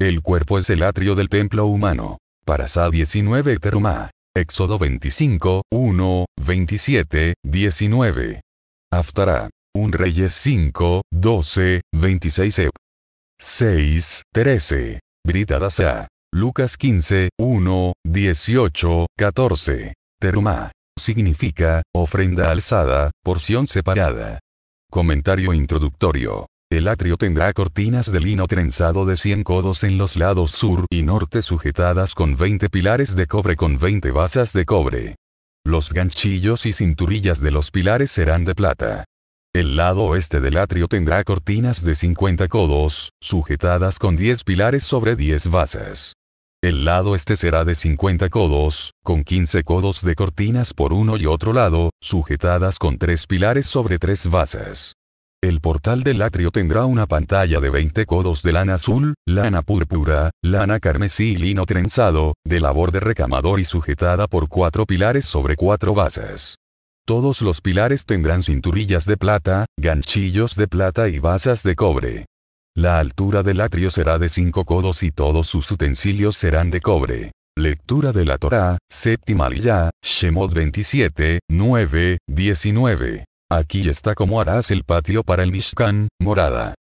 El cuerpo es el atrio del templo humano. Para Parasá 19 Terumá. Éxodo 25, 1, 27, 19. Aftará. Un Reyes 5, 12, 26 6, 13. Britadasa. Lucas 15, 1, 18, 14. Terumá. Significa, ofrenda alzada, porción separada. Comentario introductorio. El atrio tendrá cortinas de lino trenzado de 100 codos en los lados sur y norte sujetadas con 20 pilares de cobre con 20 basas de cobre. Los ganchillos y cinturillas de los pilares serán de plata. El lado oeste del atrio tendrá cortinas de 50 codos, sujetadas con 10 pilares sobre 10 basas. El lado este será de 50 codos, con 15 codos de cortinas por uno y otro lado, sujetadas con 3 pilares sobre 3 basas. El portal del atrio tendrá una pantalla de 20 codos de lana azul, lana púrpura, lana carmesí y lino trenzado, de labor de recamador y sujetada por cuatro pilares sobre cuatro basas. Todos los pilares tendrán cinturillas de plata, ganchillos de plata y basas de cobre. La altura del atrio será de 5 codos y todos sus utensilios serán de cobre. Lectura de la Torá, séptima Shemot 27, 9, 19. Aquí está como harás el patio para el Mishkan, morada.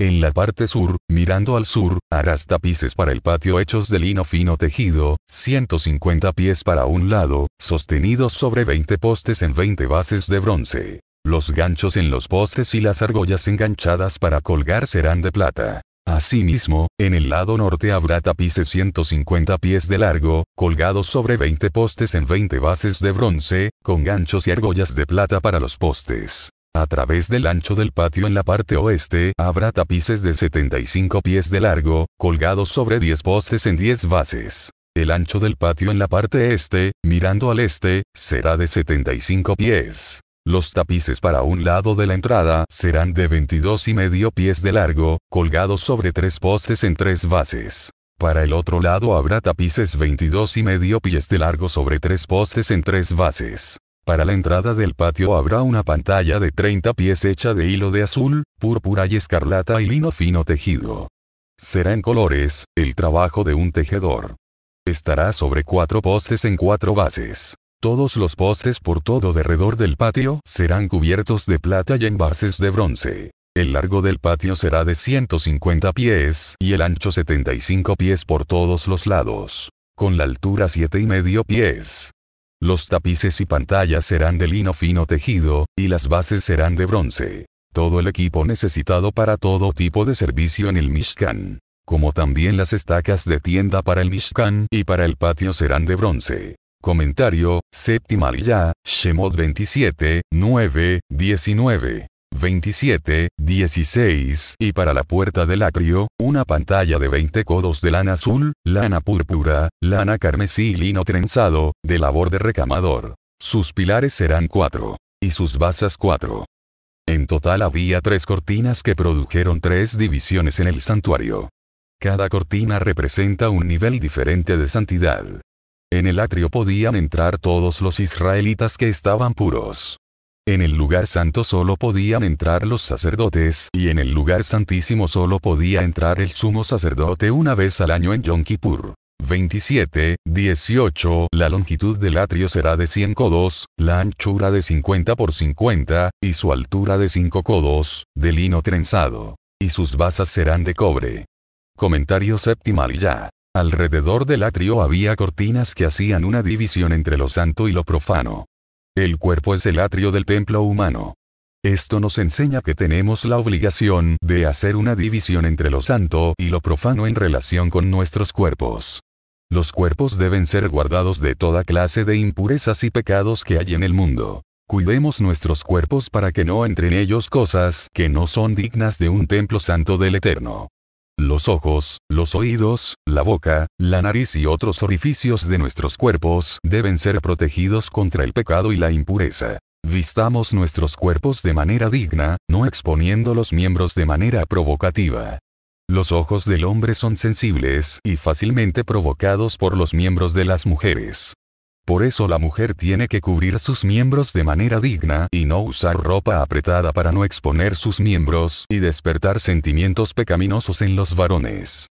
En la parte sur, mirando al sur, harás tapices para el patio hechos de lino fino tejido, 150 pies para un lado, sostenidos sobre 20 postes en 20 bases de bronce. Los ganchos en los postes y las argollas enganchadas para colgar serán de plata. Asimismo, en el lado norte habrá tapices 150 pies de largo, colgados sobre 20 postes en 20 bases de bronce, con ganchos y argollas de plata para los postes. A través del ancho del patio en la parte oeste habrá tapices de 75 pies de largo, colgados sobre 10 postes en 10 bases. El ancho del patio en la parte este, mirando al este, será de 75 pies. Los tapices para un lado de la entrada serán de 22 y medio pies de largo, colgados sobre tres postes en tres bases. Para el otro lado habrá tapices 22 y medio pies de largo sobre tres postes en tres bases. Para la entrada del patio habrá una pantalla de 30 pies hecha de hilo de azul, púrpura y escarlata y lino fino tejido. Será en colores, el trabajo de un tejedor. Estará sobre cuatro postes en cuatro bases. Todos los postes por todo derredor del patio serán cubiertos de plata y envases de bronce. El largo del patio será de 150 pies y el ancho 75 pies por todos los lados, con la altura y medio pies. Los tapices y pantallas serán de lino fino tejido, y las bases serán de bronce. Todo el equipo necesitado para todo tipo de servicio en el Mishkan. Como también las estacas de tienda para el Mishkan y para el patio serán de bronce. Comentario, séptima ya, Shemot 27, 9, 19. 27, 16, y para la puerta del acrio, una pantalla de 20 codos de lana azul, lana púrpura, lana carmesí y lino trenzado, de labor de recamador. Sus pilares serán cuatro. Y sus basas cuatro. En total había tres cortinas que produjeron tres divisiones en el santuario. Cada cortina representa un nivel diferente de santidad. En el atrio podían entrar todos los israelitas que estaban puros. En el lugar santo solo podían entrar los sacerdotes y en el lugar santísimo solo podía entrar el sumo sacerdote una vez al año en Yom Kippur. 27, 18, la longitud del atrio será de 100 codos, la anchura de 50 por 50, y su altura de 5 codos, de lino trenzado. Y sus basas serán de cobre. Comentario y ya. Alrededor del atrio había cortinas que hacían una división entre lo santo y lo profano. El cuerpo es el atrio del templo humano. Esto nos enseña que tenemos la obligación de hacer una división entre lo santo y lo profano en relación con nuestros cuerpos. Los cuerpos deben ser guardados de toda clase de impurezas y pecados que hay en el mundo. Cuidemos nuestros cuerpos para que no entren ellos cosas que no son dignas de un templo santo del Eterno los ojos, los oídos, la boca, la nariz y otros orificios de nuestros cuerpos deben ser protegidos contra el pecado y la impureza. Vistamos nuestros cuerpos de manera digna, no exponiendo los miembros de manera provocativa. Los ojos del hombre son sensibles y fácilmente provocados por los miembros de las mujeres. Por eso la mujer tiene que cubrir sus miembros de manera digna y no usar ropa apretada para no exponer sus miembros y despertar sentimientos pecaminosos en los varones.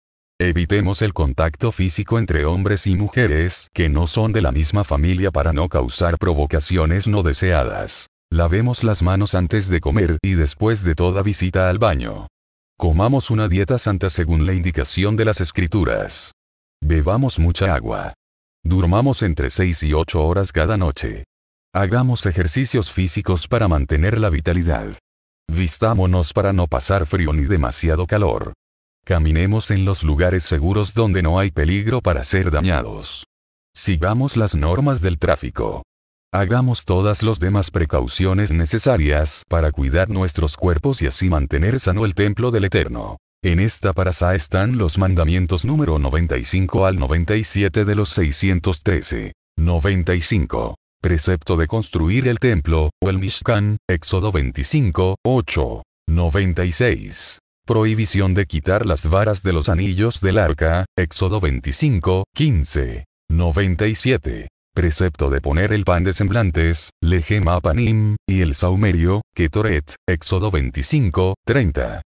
Evitemos el contacto físico entre hombres y mujeres que no son de la misma familia para no causar provocaciones no deseadas. Lavemos las manos antes de comer y después de toda visita al baño. Comamos una dieta santa según la indicación de las escrituras. Bebamos mucha agua. Durmamos entre 6 y 8 horas cada noche. Hagamos ejercicios físicos para mantener la vitalidad. Vistámonos para no pasar frío ni demasiado calor. Caminemos en los lugares seguros donde no hay peligro para ser dañados. Sigamos las normas del tráfico. Hagamos todas las demás precauciones necesarias para cuidar nuestros cuerpos y así mantener sano el templo del Eterno. En esta parasá están los mandamientos número 95 al 97 de los 613. 95. Precepto de construir el templo, o el Mishkan, Éxodo 25, 8. 96. Prohibición de quitar las varas de los anillos del arca, Éxodo 25, 15. 97. Precepto de poner el pan de semblantes, a Panim, y el saumerio, Ketoret, Éxodo 25, 30.